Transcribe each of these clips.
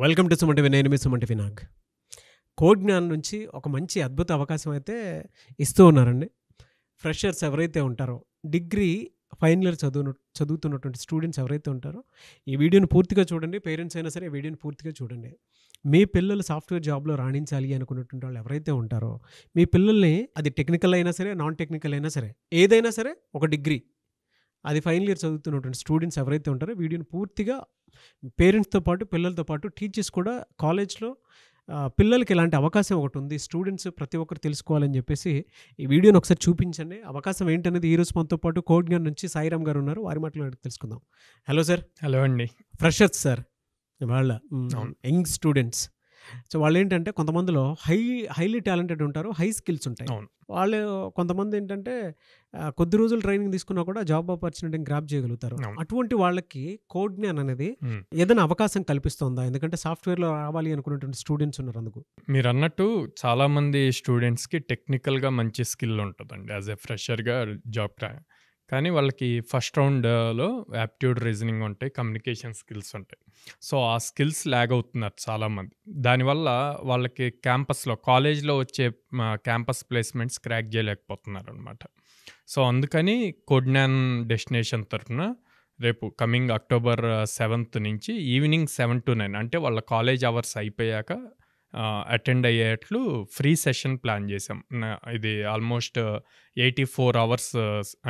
Welcome to సుమంటి నేను మీ సుమంటి వినాగ్ code జ్ఞానం నుంచి ఒక మంచి అద్భుత అవకాశం అయితే ఇస్తూ ఉన్నారండి ఫ్రెషర్స్ ఎవరైతే ఉంటారో డిగ్రీ ఫైనల్ ఇయర్ చదువు చదువుతున్నటువంటి స్టూడెంట్స్ ఎవరైతే ఉంటారో ఈ వీడియోని పూర్తిగా చూడండి పేరెంట్స్ అయినా సరే ఈ వీడియోని పూర్తిగా చూడండి మీ పిల్లలు సాఫ్ట్వేర్ జాబ్లో రాణించాలి అనుకున్నటువంటి వాళ్ళు ఎవరైతే ఉంటారో మీ పిల్లల్ని అది టెక్నికల్ అయినా సరే నాన్ టెక్నికల్ అయినా సరే ఏదైనా సరే ఒక డిగ్రీ అది ఫైనల్ ఇయర్ చదువుతున్నటువంటి స్టూడెంట్స్ ఎవరైతే ఉంటారో వీడియోని పూర్తిగా పేరెంట్స్తో పాటు పిల్లలతో పాటు టీచర్స్ కూడా కాలేజ్లో పిల్లలకి ఇలాంటి అవకాశం ఒకటి ఉంది స్టూడెంట్స్ ప్రతి ఒక్కరు తెలుసుకోవాలని చెప్పేసి ఈ వీడియోని ఒకసారి చూపించండి అవకాశం ఏంటనేది ఈరోజు మనతో పాటు కోడ్గన్ నుంచి సాయిరామ్ గారు ఉన్నారు వారి మాటలు తెలుసుకుందాం హలో సార్ హలో అండి ఫ్రెషర్స్ సార్ వాళ్ళ యంగ్ స్టూడెంట్స్ సో వాళ్ళు ఏంటంటే కొంతమందిలో హై హైలీ టాలెంటెడ్ ఉంటారు హై స్కిల్స్ ఉంటాయి వాళ్ళు కొంతమంది ఏంటంటే కొద్ది రోజులు ట్రైనింగ్ తీసుకున్నా కూడా జాబ్ ఆపర్చునిటీని గ్రాప్ చేయగలుగుతారు అటువంటి వాళ్ళకి కోడ్ జ్ఞాన్ అనేది ఏదైనా అవకాశం కల్పిస్తుందా ఎందుకంటే సాఫ్ట్వేర్లో రావాలి అనుకున్నటువంటి స్టూడెంట్స్ ఉన్నారు అందుకు మీరు అన్నట్టు చాలామంది స్టూడెంట్స్కి టెక్నికల్గా మంచి స్కిల్ ఉంటుందండి యాజ్ ఎ ఫ్రెషర్గా జాబ్ కానీ వాళ్ళకి ఫస్ట్ రౌండ్లో యాప్ట్యూడ్ రీజనింగ్ ఉంటాయి కమ్యూనికేషన్ స్కిల్స్ ఉంటాయి సో ఆ స్కిల్స్ ల్యాగ్ అవుతున్నారు చాలామంది దానివల్ల వాళ్ళకి క్యాంపస్లో కాలేజ్లో వచ్చే క్యాంపస్ ప్లేస్మెంట్స్ క్రాక్ చేయలేకపోతున్నారు అనమాట సో అందుకని కోడ్నాన్ డెస్టినేషన్ తరఫున రేపు కమింగ్ అక్టోబర్ సెవెంత్ నుంచి ఈవినింగ్ సెవెన్ టు నైన్ అంటే వాళ్ళ కాలేజ్ అవర్స్ అయిపోయాక అటెండ్ అయ్యేట్లు ఫ్రీ సెషన్ ప్లాన్ చేసాం ఇది ఆల్మోస్ట్ ఎయిటీ ఫోర్ అవర్స్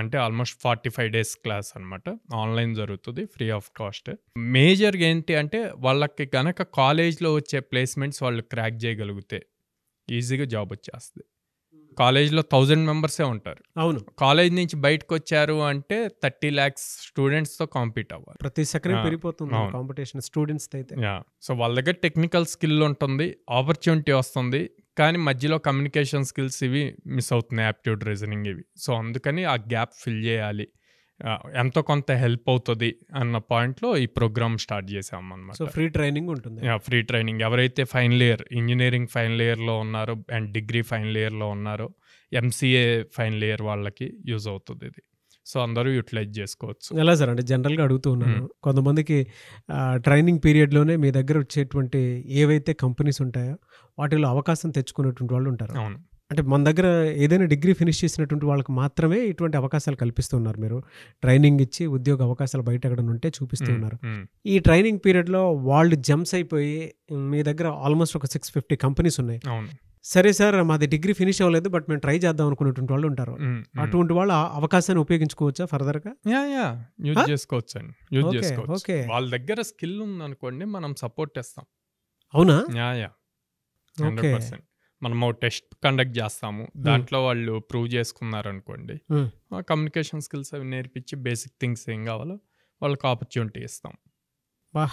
అంటే almost forty five days class అనమాట ఆన్లైన్ జరుగుతుంది ఫ్రీ ఆఫ్ కాస్ట్ మేజర్గా ఏంటి అంటే వాళ్ళకి కనుక కాలేజ్లో వచ్చే ప్లేస్మెంట్స్ వాళ్ళు క్రాక్ చేయగలిగితే ఈజీగా జాబ్ వచ్చేస్తుంది కాలేజ్లో థౌజండ్ మెంబర్సే ఉంటారు అవును కాలేజ్ నుంచి బయటకు వచ్చారు అంటే థర్టీ ల్యాక్స్ స్టూడెంట్స్తో కాంపీట్ అవ్వాలి ప్రతి సెకండ్ పెరిగిపోతుంది కాంపిటీషన్ స్టూడెంట్స్ అయితే సో వాళ్ళ దగ్గర టెక్నికల్ స్కిల్ ఉంటుంది ఆపర్చునిటీ వస్తుంది కానీ మధ్యలో కమ్యూనికేషన్ స్కిల్స్ ఇవి మిస్ అవుతున్నాయి యాప్టిట్యూడ్ రీజనింగ్ ఇవి సో అందుకని ఆ గ్యాప్ ఫిల్ చేయాలి ఎంతో కొంత హెల్ప్ అవుతుంది అన్న పాయింట్లో ఈ ప్రోగ్రామ్ స్టార్ట్ చేసాం అనమాట సో ఫ్రీ ట్రైనింగ్ ఉంటుంది ఫ్రీ ట్రైనింగ్ ఎవరైతే ఫైనల్ ఇయర్ ఇంజనీరింగ్ ఫైనల్ ఇయర్లో ఉన్నారో అండ్ డిగ్రీ ఫైనల్ ఇయర్లో ఉన్నారో ఎంసీఏ ఫైనల్ ఇయర్ వాళ్ళకి యూజ్ అవుతుంది ఇది సో అందరూ యూటిలైజ్ చేసుకోవచ్చు ఎలా సార్ అంటే జనరల్గా అడుగుతూ ఉన్నాను hmm. కొంతమందికి ట్రైనింగ్ పీరియడ్లోనే మీ దగ్గర వచ్చేటువంటి ఏవైతే కంపెనీస్ ఉంటాయో వాటిలో అవకాశం తెచ్చుకునేటువంటి వాళ్ళు ఉంటారు అవును అంటే మన దగ్గర ఏదైనా డిగ్రీ ఫినిష్ చేసినటువంటి వాళ్ళకి మాత్రమే ఇటువంటి అవకాశాలు కల్పిస్తున్నారు మీరు ట్రైనింగ్ ఇచ్చి ఉద్యోగ అవకాశాలు బయట ఎక్కడ ఉంటే చూపిస్తున్నారు ఈ ట్రైనింగ్ పీరియడ్లో వాళ్ళు జంప్స్ అయిపోయి మీ దగ్గర ఆల్మోస్ట్ ఒక సిక్స్ ఫిఫ్టీ కంపెనీస్ ఉన్నాయి సరే సార్ మాది డిగ్రీ ఫినిష్ అవ్వలేదు బట్ మేము ట్రై చేద్దాం అనుకున్నటువంటి వాళ్ళు ఉంటారు అటువంటి వాళ్ళ అవకాశాన్ని ఉపయోగించుకోవచ్చా ఫర్దర్ గా యా చేసుకోవచ్చు వాళ్ళ దగ్గర స్కిల్ ఉంది అనుకోండి మనం సపోర్ట్ చేస్తాం అవునా యా యా మనము టెస్ట్ కండక్ట్ చేస్తాము దాంట్లో వాళ్ళు ప్రూవ్ చేసుకున్నారు అనుకోండి కమ్యూనికేషన్ స్కిల్స్ అవి నేర్పించి బేసిక్ థింగ్స్ ఏం కావాలో వాళ్ళకి ఆపర్చునిటీ ఇస్తాం వా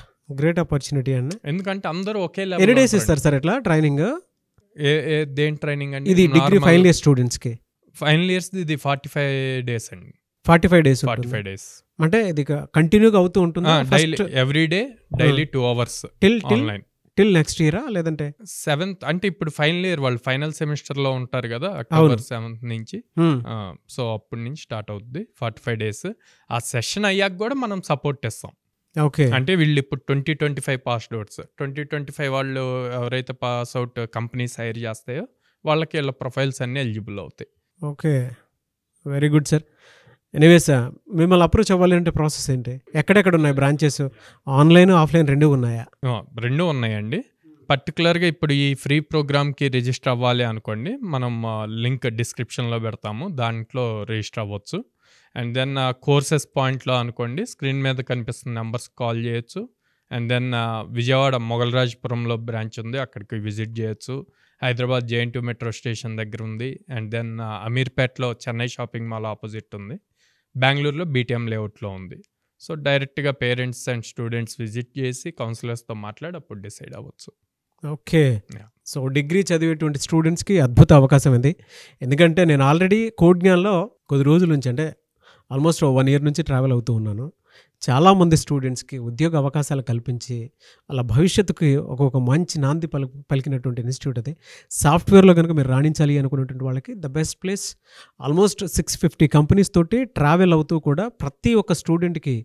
గ్రేట్ ఆపర్చునిటీ అండి ఎందుకంటే అందరూ ఒకే ఎన్ని డేస్ ఇస్తారు సార్ ఇట్లా ట్రైనింగ్ ఏ దేని ట్రైనింగ్ అండి ఇది డిగ్రీ ఫైనల్ ఇయర్ స్టూడెంట్స్కి ఫైనల్ ఇయర్స్ ఇది ఫార్టీ ఫైవ్ డేస్ అండి forty five days forty five days అంటే ఇది కంటిన్యూగా అవుతూ ఉంటుంది daily every day daily two hours till online till next ఇయరా లేదంటే సెవెంత్ అంటే ఇప్పుడు ఫైనల్ ఇయర్ వాళ్ళు ఫైనల్ సెమిస్టర్ లో ఉంటారు కదా అక్టోబర్ సెవెంత్ నుంచి hmm. సో అప్పటి నుంచి స్టార్ట్ అవుతుంది ఫార్టీ ఫైవ్ డేస్ ఆ సెషన్ అయ్యాక కూడా మనం సపోర్ట్ ఇస్తాం ఓకే అంటే వీళ్ళు ఇప్పుడు twenty twenty five pass outs twenty twenty five వాళ్ళు ఎవరైతే పాస్ అవుట్ కంపెనీస్ హైర్ చేస్తాయో వాళ్ళకి వీళ్ళ ప్రొఫైల్స్ అన్ని ఎలిజిబుల్ అవుతాయి okay very good sir anyways మిమ్మల్ని అప్రోచ్ అవ్వాలి అంటే ప్రాసెస్ ఏంటి ఎక్కడెక్కడ ఉన్నాయి బ్రాంచెస్ ఆన్లైన్ ఆఫ్లైన్ రెండు ఉన్నాయా రెండు ఉన్నాయండి పర్టికులర్గా ఇప్పుడు ఈ ఫ్రీ ప్రోగ్రామ్కి రిజిస్టర్ అవ్వాలి అనుకోండి మనం లింక్ డిస్క్రిప్షన్లో పెడతాము దాంట్లో రిజిస్టర్ అవ్వచ్చు అండ్ దెన్ కోర్సెస్ పాయింట్లో అనుకోండి స్క్రీన్ మీద కనిపిస్తున్న నెంబర్స్ కాల్ చేయొచ్చు అండ్ దెన్ విజయవాడ మొగలరాజపురంలో బ్రాంచ్ ఉంది అక్కడికి విజిట్ చేయొచ్చు హైదరాబాద్ జేఎన్టీ మెట్రో స్టేషన్ దగ్గర ఉంది అండ్ దెన్ అమీర్పేట్లో చెన్నై షాపింగ్ మాల్ ఆపోజిట్ ఉంది బెంగళూరులో బీటీఎం లేఅవుట్లో ఉంది సో డైరెక్ట్గా పేరెంట్స్ అండ్ స్టూడెంట్స్ విజిట్ చేసి కౌన్సిలర్స్తో మాట్లాడి అప్పుడు డిసైడ్ అవ్వచ్చు ఓకే సో డిగ్రీ చదివేటువంటి స్టూడెంట్స్కి అద్భుత అవకాశం ఉంది ఎందుకంటే నేను ఆల్రెడీ జ్ఞాన్లో కొద్ది రోజుల నుంచి అంటే ఆల్మోస్ట్ వన్ ఇయర్ నుంచి ట్రావెల్ అవుతూ ఉన్నాను చాలామంది స్టూడెంట్స్కి ఉద్యోగ అవకాశాలు కల్పించి వాళ్ళ భవిష్యత్తుకి ఒక్కొక్క మంచి నాంది పలు పలికినటువంటి ఇన్స్టిట్యూట్ అది సాఫ్ట్వేర్లో కనుక మీరు రాణించాలి అనుకున్నటువంటి వాళ్ళకి the best place almost six fifty companies తోటి ట్రావెల్ అవుతూ కూడా ప్రతి ఒక్క స్టూడెంట్కి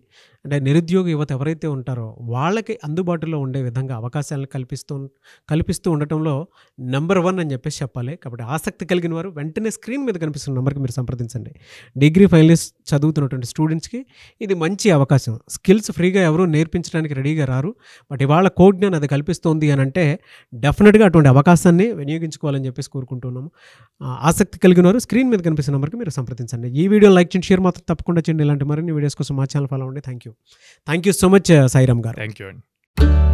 అంటే నిరుద్యోగ యువత ఎవరైతే ఉంటారో వాళ్ళకి అందుబాటులో ఉండే విధంగా అవకాశాలను కల్పిస్తూ కల్పిస్తూ ఉండటంలో నెంబర్ వన్ అని చెప్పేసి చెప్పాలి కాబట్టి ఆసక్తి కలిగిన వారు వెంటనే స్క్రీన్ మీద కనిపిస్తున్న నెంబర్కి మీరు సంప్రదించండి డిగ్రీ ఫైనలిస్ట్ చదువుతున్నటువంటి స్టూడెంట్స్కి ఇది మంచి అవకాశం స్కిల్స్ ఫ్రీగా ఎవరూ నేర్పించడానికి రెడీగా రారు బట్ ఇవాళ కోడ్ జ్ఞాన్ అది కల్పిస్తోంది అని అంటే డెఫినెట్గా అటువంటి అవకాశాన్ని వినియోగించుకోవాలని చెప్పేసి కోరుకుంటున్నాము ఆసక్తి కలిగిన వారు స్క్రీన్ మీద కనిపిస్తున్న నెంబర్కి మీరు సంప్రదించండి ఈ వీడియో లైక్ చేయండి షేర్ మాత్రం తప్పకుండా చేయండి ఇలాంటి మరిన్ని వీడియోస్ కోసం మా ఛానల్ ఫాలో అవ్వండి thank you thank you so much Sairam గారు థ్యాంక్ యూ అండి